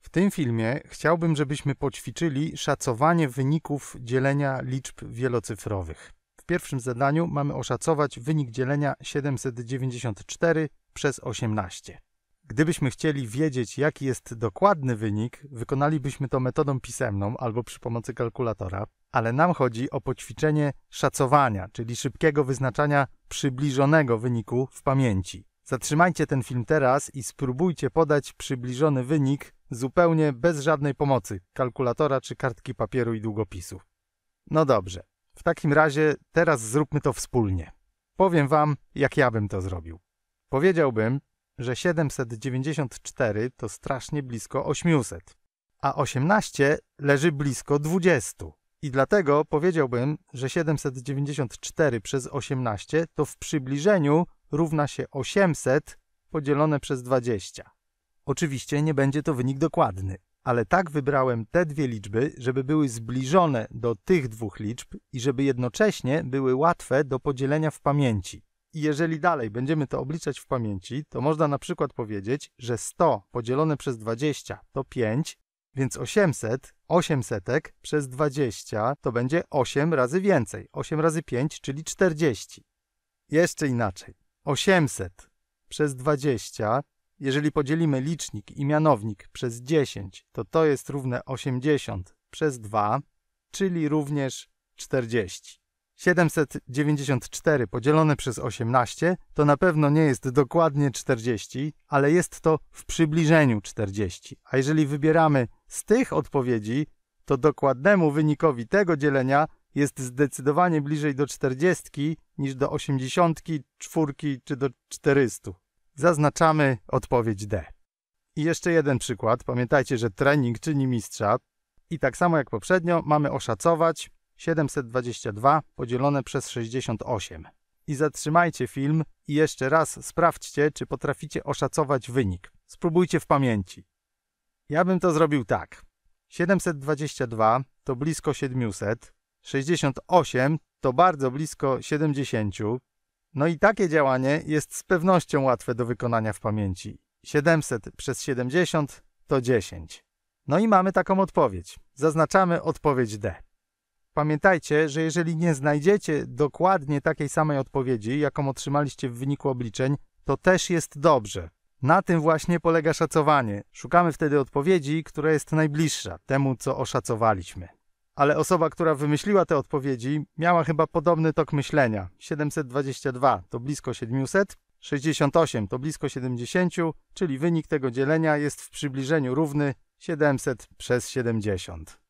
W tym filmie chciałbym, żebyśmy poćwiczyli szacowanie wyników dzielenia liczb wielocyfrowych. W pierwszym zadaniu mamy oszacować wynik dzielenia 794 przez 18. Gdybyśmy chcieli wiedzieć, jaki jest dokładny wynik, wykonalibyśmy to metodą pisemną albo przy pomocy kalkulatora, ale nam chodzi o poćwiczenie szacowania, czyli szybkiego wyznaczania przybliżonego wyniku w pamięci. Zatrzymajcie ten film teraz i spróbujcie podać przybliżony wynik zupełnie bez żadnej pomocy kalkulatora czy kartki papieru i długopisu. No dobrze, w takim razie teraz zróbmy to wspólnie. Powiem wam, jak ja bym to zrobił. Powiedziałbym, że 794 to strasznie blisko 800, a 18 leży blisko 20. I dlatego powiedziałbym, że 794 przez 18 to w przybliżeniu równa się 800 podzielone przez 20. Oczywiście nie będzie to wynik dokładny, ale tak wybrałem te dwie liczby, żeby były zbliżone do tych dwóch liczb i żeby jednocześnie były łatwe do podzielenia w pamięci. I jeżeli dalej będziemy to obliczać w pamięci, to można na przykład powiedzieć, że 100 podzielone przez 20 to 5, więc 800, 800 przez 20 to będzie 8 razy więcej. 8 razy 5, czyli 40. Jeszcze inaczej. 800 przez 20 jeżeli podzielimy licznik i mianownik przez 10, to to jest równe 80 przez 2, czyli również 40. 794 podzielone przez 18 to na pewno nie jest dokładnie 40, ale jest to w przybliżeniu 40. A jeżeli wybieramy z tych odpowiedzi, to dokładnemu wynikowi tego dzielenia jest zdecydowanie bliżej do 40 niż do 80, 4 czy do 400 zaznaczamy odpowiedź D. I jeszcze jeden przykład. Pamiętajcie, że trening czyni mistrza. I tak samo jak poprzednio, mamy oszacować 722 podzielone przez 68. I zatrzymajcie film i jeszcze raz sprawdźcie, czy potraficie oszacować wynik. Spróbujcie w pamięci. Ja bym to zrobił tak. 722 to blisko 700, 68 to bardzo blisko 70, no i takie działanie jest z pewnością łatwe do wykonania w pamięci. 700 przez 70 to 10. No i mamy taką odpowiedź. Zaznaczamy odpowiedź D. Pamiętajcie, że jeżeli nie znajdziecie dokładnie takiej samej odpowiedzi, jaką otrzymaliście w wyniku obliczeń, to też jest dobrze. Na tym właśnie polega szacowanie. Szukamy wtedy odpowiedzi, która jest najbliższa temu, co oszacowaliśmy ale osoba, która wymyśliła te odpowiedzi, miała chyba podobny tok myślenia. 722 to blisko 700, 68 to blisko 70, czyli wynik tego dzielenia jest w przybliżeniu równy 700 przez 70.